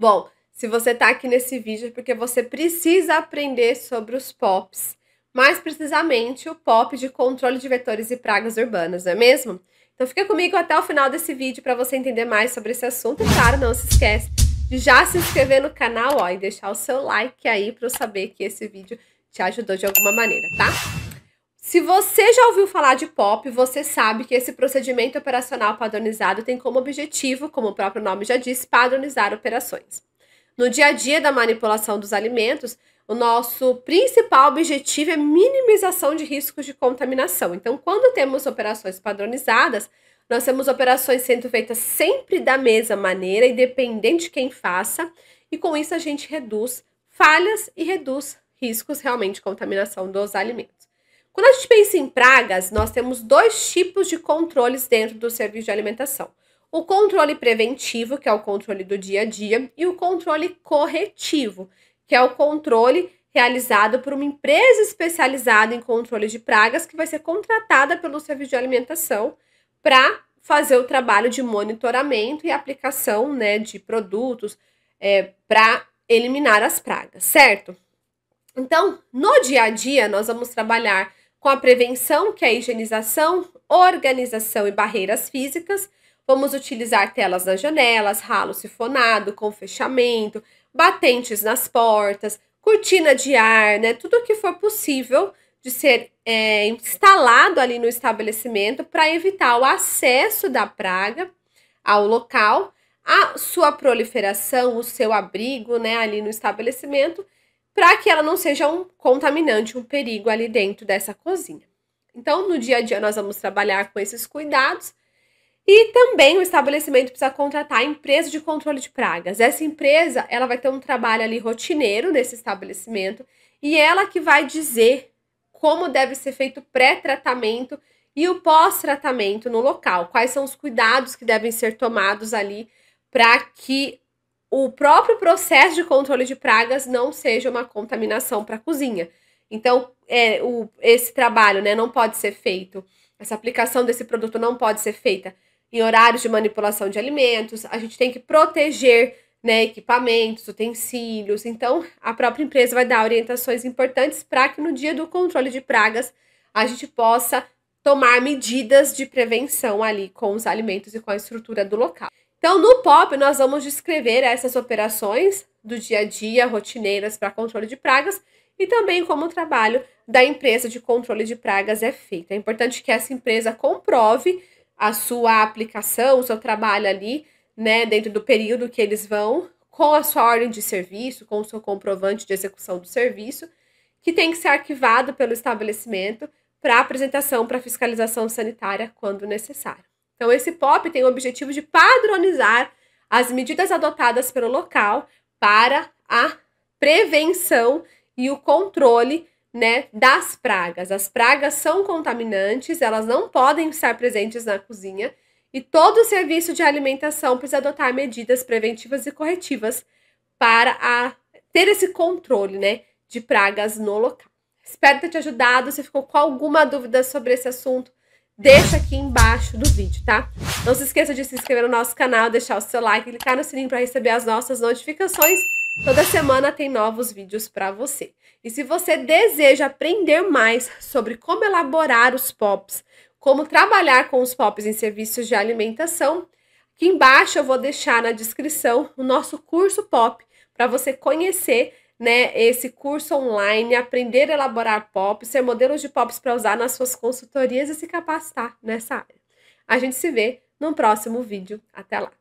Bom, se você está aqui nesse vídeo é porque você precisa aprender sobre os POPs, mais precisamente o POP de controle de vetores e pragas urbanas, não é mesmo? Então fica comigo até o final desse vídeo para você entender mais sobre esse assunto. E claro, não se esquece de já se inscrever no canal ó, e deixar o seu like aí para eu saber que esse vídeo te ajudou de alguma maneira, tá? Se você já ouviu falar de POP, você sabe que esse procedimento operacional padronizado tem como objetivo, como o próprio nome já diz, padronizar operações. No dia a dia da manipulação dos alimentos, o nosso principal objetivo é minimização de riscos de contaminação. Então, quando temos operações padronizadas, nós temos operações sendo feitas sempre da mesma maneira, independente de quem faça, e com isso a gente reduz falhas e reduz riscos realmente de contaminação dos alimentos. Quando a gente pensa em pragas, nós temos dois tipos de controles dentro do serviço de alimentação. O controle preventivo, que é o controle do dia a dia, e o controle corretivo, que é o controle realizado por uma empresa especializada em controle de pragas, que vai ser contratada pelo serviço de alimentação para fazer o trabalho de monitoramento e aplicação né, de produtos é, para eliminar as pragas, certo? Então, no dia a dia, nós vamos trabalhar com a prevenção, que é a higienização, organização e barreiras físicas. Vamos utilizar telas nas janelas, ralo sifonado com fechamento, batentes nas portas, cortina de ar, né? Tudo o que for possível de ser é, instalado ali no estabelecimento para evitar o acesso da praga ao local, a sua proliferação, o seu abrigo, né, ali no estabelecimento para que ela não seja um contaminante, um perigo ali dentro dessa cozinha. Então, no dia a dia, nós vamos trabalhar com esses cuidados. E também o estabelecimento precisa contratar a empresa de controle de pragas. Essa empresa, ela vai ter um trabalho ali rotineiro nesse estabelecimento e ela que vai dizer como deve ser feito o pré-tratamento e o pós-tratamento no local, quais são os cuidados que devem ser tomados ali para que o próprio processo de controle de pragas não seja uma contaminação para a cozinha. Então, é, o, esse trabalho né, não pode ser feito, essa aplicação desse produto não pode ser feita em horários de manipulação de alimentos, a gente tem que proteger né, equipamentos, utensílios. Então, a própria empresa vai dar orientações importantes para que no dia do controle de pragas a gente possa tomar medidas de prevenção ali com os alimentos e com a estrutura do local. Então, no POP, nós vamos descrever essas operações do dia a dia, rotineiras para controle de pragas e também como o trabalho da empresa de controle de pragas é feito. É importante que essa empresa comprove a sua aplicação, o seu trabalho ali, né, dentro do período que eles vão, com a sua ordem de serviço, com o seu comprovante de execução do serviço, que tem que ser arquivado pelo estabelecimento para apresentação para fiscalização sanitária quando necessário. Então, esse POP tem o objetivo de padronizar as medidas adotadas pelo local para a prevenção e o controle né, das pragas. As pragas são contaminantes, elas não podem estar presentes na cozinha e todo serviço de alimentação precisa adotar medidas preventivas e corretivas para a, ter esse controle né, de pragas no local. Espero ter te ajudado. Se ficou com alguma dúvida sobre esse assunto, deixa aqui embaixo do vídeo, tá? Não se esqueça de se inscrever no nosso canal, deixar o seu like, clicar no sininho para receber as nossas notificações. Toda semana tem novos vídeos para você. E se você deseja aprender mais sobre como elaborar os POPs, como trabalhar com os POPs em serviços de alimentação, aqui embaixo eu vou deixar na descrição o nosso curso POP para você conhecer né, esse curso online, aprender a elaborar POPs, ser modelos de POPs para usar nas suas consultorias e se capacitar nessa área. A gente se vê no próximo vídeo. Até lá!